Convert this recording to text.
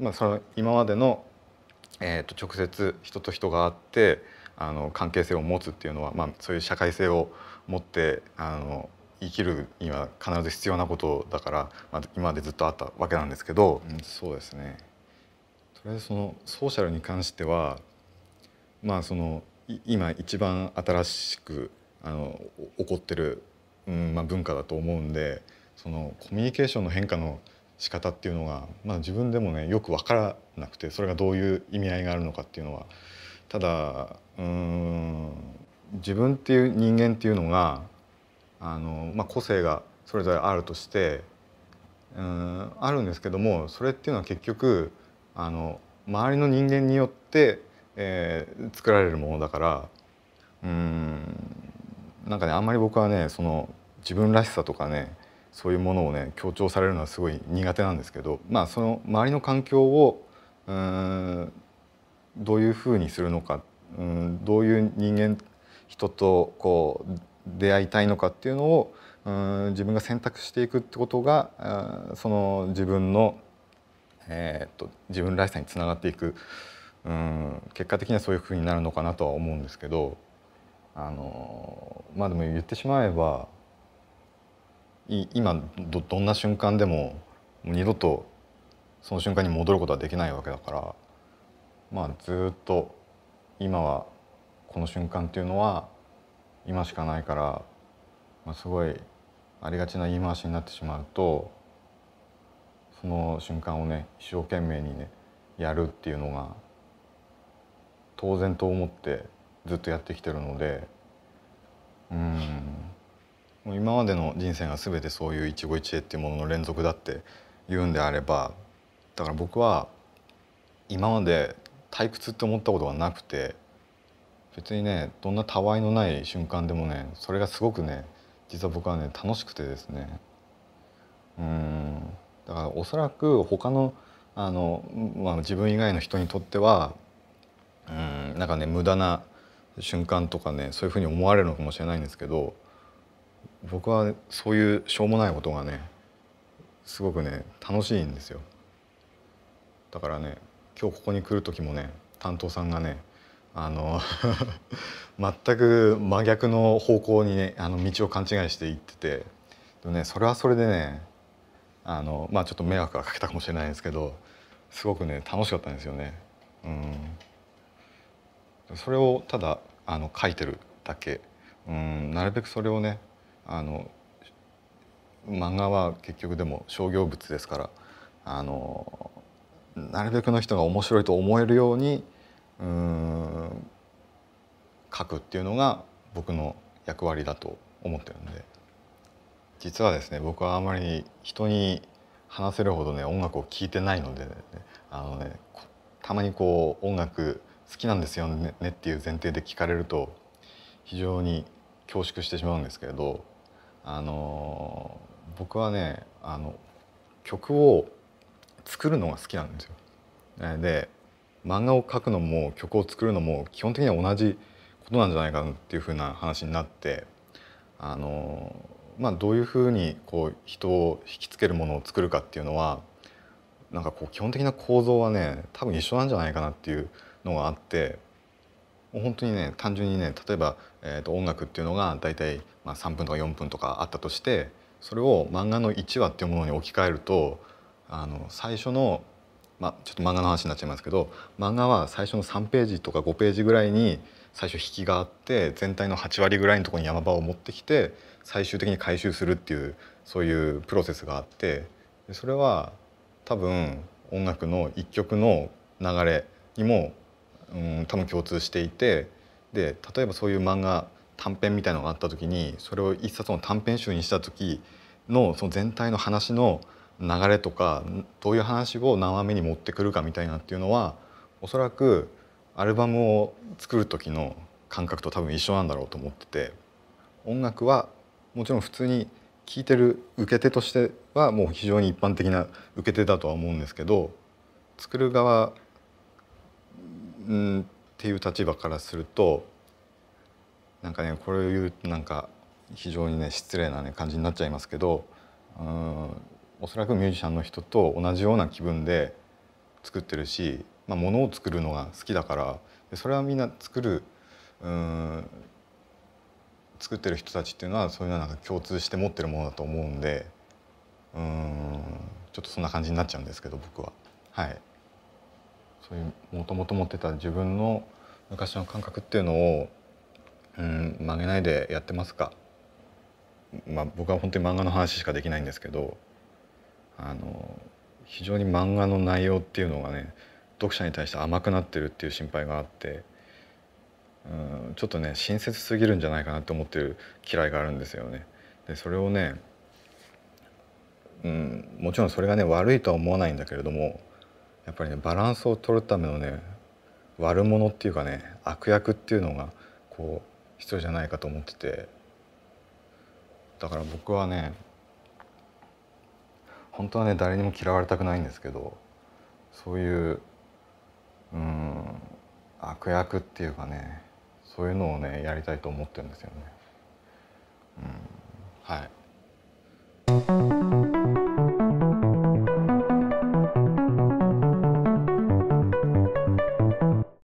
まあ、その今までの、えー、と直接人と人があってあの関係性を持つっていうのは、まあ、そういう社会性を持ってあの生きるには必ず必要なことだから、まあ、今までずっとあったわけなんですけど、うん、そうですねとりあえずそのソーシャルに関しては、まあ、その今一番新しくあの起こってる、うんまあ、文化だと思うんでそのコミュニケーションの変化の仕方っていうのが、まあ、自分でもねよく分からなくてそれがどういう意味合いがあるのかっていうのはただうん自分っていう人間っていうのがあの、まあ、個性がそれぞれあるとしてうんあるんですけどもそれっていうのは結局あの周りの人間によって、えー、作られるものだからうんなんかねあんまり僕はねその自分らしさとかねそういうものをね強調されるのはすごい苦手なんですけど、まあ、その周りの環境をうんどういうふうにするのかうんどういう人間人とこう出会いたいのかっていうのをうん自分が選択していくってことがその自分の、えー、っと自分らしさにつながっていくうん結果的にはそういうふうになるのかなとは思うんですけどあのまあでも言ってしまえば今どどんな瞬間でもも二度とその瞬間に戻ることはできないわけだからまあずっと今はこの瞬間っていうのは今しかないから、まあ、すごいありがちな言い回しになってしまうとその瞬間をね一生懸命にねやるっていうのが当然と思ってずっとやってきてるのでうん今までの人生が全てそういう一期一会っていうものの連続だって言うんであればだから僕は今まで退屈って思ったことがなくて別にねどんなたわいのない瞬間でもねそれがすごくね実は僕はね楽しくてですねうんだからおそらく他のあの、まあ、自分以外の人にとってはうんなんかね無駄な瞬間とかねそういうふうに思われるのかもしれないんですけど僕はそういうしょうもないことがねすごくね楽しいんですよだからね今日ここに来る時もね担当さんがねあの 全く真逆の方向にねあの道を勘違いして行っててでもねそれはそれでねあのまあちょっと迷惑はかけたかもしれないんですけどすごくね楽しかったんですよね。うん、それをただあの書いてるだけ、うん、なるべくそれをねあの漫画は結局でも商業物ですからあのなるべくの人が面白いと思えるようにうん書くっていうのが僕の役割だと思ってるんで実はですね僕はあまり人に話せるほどね音楽を聴いてないので、ね、あのねたまにこう音楽好きなんですよねっていう前提で聞かれると非常に恐縮してしまうんですけれどあの僕はねあの曲を作るのが好きなんですよ。で漫画を描くのも曲を作るのも基本的には同じことなんじゃないかなっていうふうな話になってあの、まあ、どういうふうにこう人を引きつけるものを作るかっていうのはなんかこう基本的な構造はね多分一緒なんじゃないかなっていうのがあって本当にね単純にね例えば、えー、と音楽っていうのが大体、まあ、3分とか4分とかあったとしてそれを漫画の1話っていうものに置き換えるとあの最初の、まあ、ちょっと漫画の話になっちゃいますけど漫画は最初の3ページとか5ページぐらいに最初引きがあって全体の8割ぐらいのところに山場を持ってきて最終的に回収するっていうそういうプロセスがあってそれは多分音楽の1曲の流れにもうん、多分共通していてで例えばそういう漫画短編みたいなのがあった時にそれを一冊の短編集にした時のその全体の話の流れとかどういう話を何話目に持ってくるかみたいなっていうのはおそらくアルバムを作る時の感覚と多分一緒なんだろうと思ってて音楽はもちろん普通に聴いてる受け手としてはもう非常に一般的な受け手だとは思うんですけど作る側んっていう立場からするとなんかねこれを言うとなんか非常にね失礼な、ね、感じになっちゃいますけどうんおそらくミュージシャンの人と同じような気分で作ってるし、まあ、物を作るのが好きだからそれはみんな作るうん作ってる人たちっていうのはそういうのはなんか共通して持ってるものだと思うんでうんちょっとそんな感じになっちゃうんですけど僕は。はいそういうもともと持ってた自分の昔の感覚っていうのを、うん、曲げないでやってますか、まあ、僕は本当に漫画の話しかできないんですけどあの非常に漫画の内容っていうのがね読者に対して甘くなってるっていう心配があって、うん、ちょっとね親切すぎるんじゃないかなって思ってる嫌いがあるんですよね。でそれをね、うん、もちろんそれがね悪いとは思わないんだけれどもやっぱりねバランスを取るためのね悪者っていうかね悪役っていうのがこう必要じゃないかと思っててだから僕はね本当はね誰にも嫌われたくないんですけどそういううん悪役っていうかねそういうのをねやりたいと思ってるんですよね。うん、はい